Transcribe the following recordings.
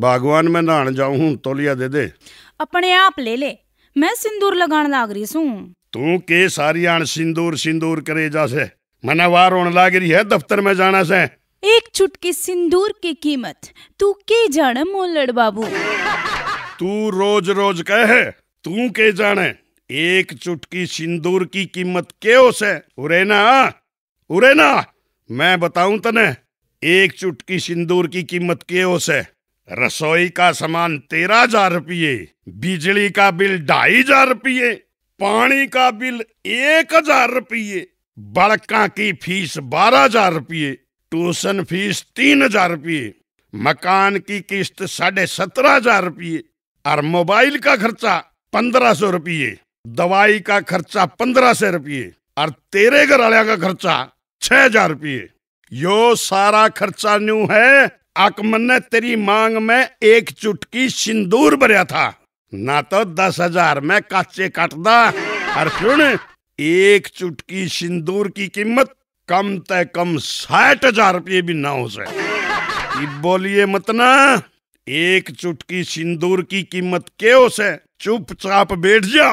भगवान मैं नहा जाऊ हूं लिया दे दे अपने आप ले ले मैं सिंदूर लगान लाग रही सू तू के सारी आन सिंदूर सिंदूर करे जा से मना वार होने लाग रही है दफ्तर में जाना से एक चुटकी सिंदूर की कीमत तू के जाने मोलड़ बाबू तू रोज रोज कहे तू के जाने एक चुटकी सिंदूर की कीमत के से उरे ना उरे ना मैं बताऊं तने एक चुटकी सिंदूर की कीमत के क्यों से रसोई का सामान तेरह हजार रुपये बिजली का बिल ढाई हजार रुपये पानी का बिल एक हजार रुपये बड़का की फीस बारह हजार रुपये ट्यूशन फीस तीन हजार रुपये मकान की किस्त साढ़े सत्रह हजार रुपये और मोबाइल का खर्चा पंद्रह सौ रुपये दवाई का खर्चा पंद्रह सौ रुपये और तेरे घर वाले का खर्चा छह हजार रुपये यो सारा खर्चा न्यू है अकमन ने तेरी मांग में एक चुटकी सिंदूर भरया था ना तो दस हजार में काचे काटदा और सुन एक चुटकी सिंदूर की कीमत कम ते कम साठ हजार रुपये भी ना हो सके बोलिए मत ना एक चुटकी सिंदूर की कीमत के हो से चुपचाप बैठ जा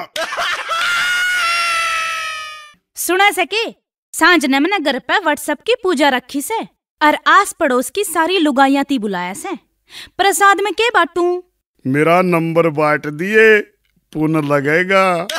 सुना सके सांझ ने मैंने घर पे व्हाट्सएप की पूजा रखी से और आस पड़ोस की सारी लुगाइयाती बुलाया से प्रसाद में के बाटू मेरा नंबर बांट दिए पुन लगेगा